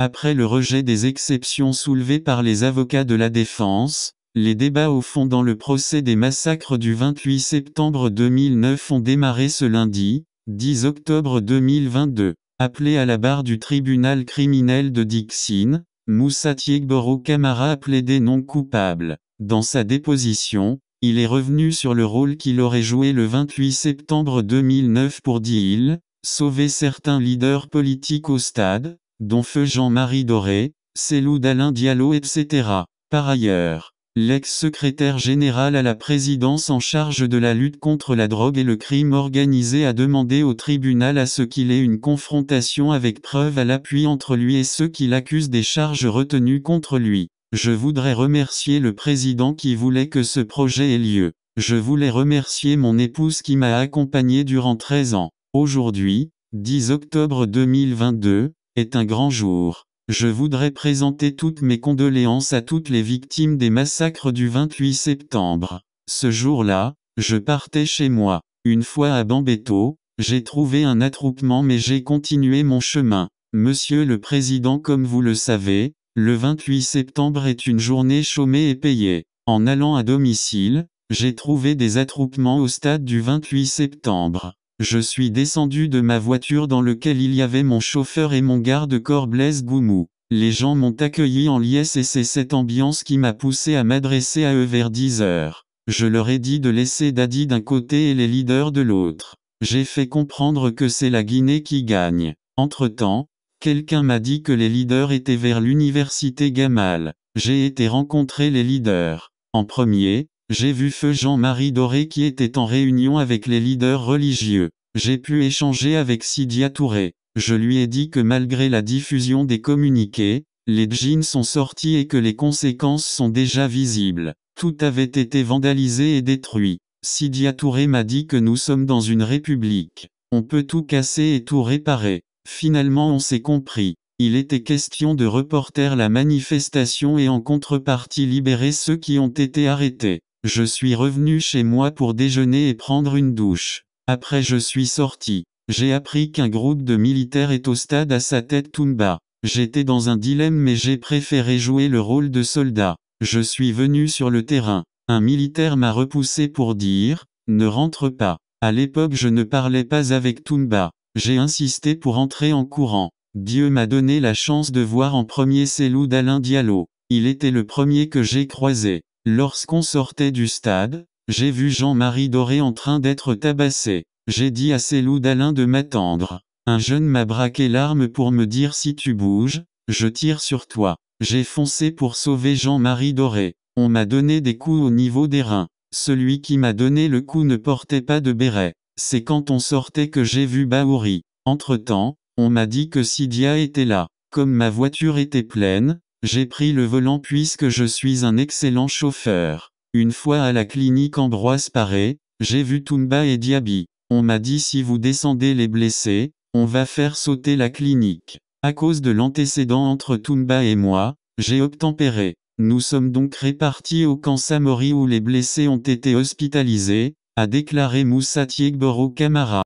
Après le rejet des exceptions soulevées par les avocats de la défense, les débats au fond dans le procès des massacres du 28 septembre 2009 ont démarré ce lundi, 10 octobre 2022. Appelé à la barre du tribunal criminel de Dixine, Moussa Tiegboro Kamara a plaidé non coupable. Dans sa déposition, il est revenu sur le rôle qu'il aurait joué le 28 septembre 2009 pour dit-il, sauver certains leaders politiques au stade, dont feu Jean-Marie Doré, Célou d'Alain Diallo etc. Par ailleurs, l'ex-secrétaire général à la présidence en charge de la lutte contre la drogue et le crime organisé a demandé au tribunal à ce qu'il ait une confrontation avec preuve à l'appui entre lui et ceux qui l'accusent des charges retenues contre lui. Je voudrais remercier le président qui voulait que ce projet ait lieu. Je voulais remercier mon épouse qui m'a accompagné durant 13 ans. Aujourd'hui, 10 octobre 2022, est un grand jour. Je voudrais présenter toutes mes condoléances à toutes les victimes des massacres du 28 septembre. Ce jour-là, je partais chez moi. Une fois à Bambeto, j'ai trouvé un attroupement mais j'ai continué mon chemin. Monsieur le Président comme vous le savez, le 28 septembre est une journée chômée et payée. En allant à domicile, j'ai trouvé des attroupements au stade du 28 septembre. Je suis descendu de ma voiture dans lequel il y avait mon chauffeur et mon garde-corps Blaise Goumou. Les gens m'ont accueilli en liesse et c'est cette ambiance qui m'a poussé à m'adresser à eux vers 10 heures. Je leur ai dit de laisser Daddy d'un côté et les leaders de l'autre. J'ai fait comprendre que c'est la Guinée qui gagne. Entre-temps, quelqu'un m'a dit que les leaders étaient vers l'université Gamal. J'ai été rencontrer les leaders. En premier, j'ai vu feu Jean-Marie Doré qui était en réunion avec les leaders religieux. J'ai pu échanger avec Sidia Touré. Je lui ai dit que malgré la diffusion des communiqués, les djinns sont sortis et que les conséquences sont déjà visibles. Tout avait été vandalisé et détruit. Sidia Touré m'a dit que nous sommes dans une république. On peut tout casser et tout réparer. Finalement on s'est compris. Il était question de reporter la manifestation et en contrepartie libérer ceux qui ont été arrêtés. Je suis revenu chez moi pour déjeuner et prendre une douche. Après je suis sorti. J'ai appris qu'un groupe de militaires est au stade à sa tête Toumba. J'étais dans un dilemme mais j'ai préféré jouer le rôle de soldat. Je suis venu sur le terrain. Un militaire m'a repoussé pour dire « Ne rentre pas ». À l'époque je ne parlais pas avec Toumba. J'ai insisté pour entrer en courant. Dieu m'a donné la chance de voir en premier loups d'Alain Diallo. Il était le premier que j'ai croisé. Lorsqu'on sortait du stade, j'ai vu Jean-Marie Doré en train d'être tabassé. J'ai dit à ses loups d'Alain de m'attendre. Un jeune m'a braqué l'arme pour me dire si tu bouges, je tire sur toi. J'ai foncé pour sauver Jean-Marie Doré. On m'a donné des coups au niveau des reins. Celui qui m'a donné le coup ne portait pas de béret. C'est quand on sortait que j'ai vu Baouri. Entre-temps, on m'a dit que Sidia était là. Comme ma voiture était pleine, j'ai pris le volant puisque je suis un excellent chauffeur. Une fois à la clinique Ambroise Paré, j'ai vu Toumba et Diaby. On m'a dit si vous descendez les blessés, on va faire sauter la clinique. À cause de l'antécédent entre Toumba et moi, j'ai obtempéré. Nous sommes donc répartis au camp Samori où les blessés ont été hospitalisés, a déclaré Moussa Tiegboro Kamara.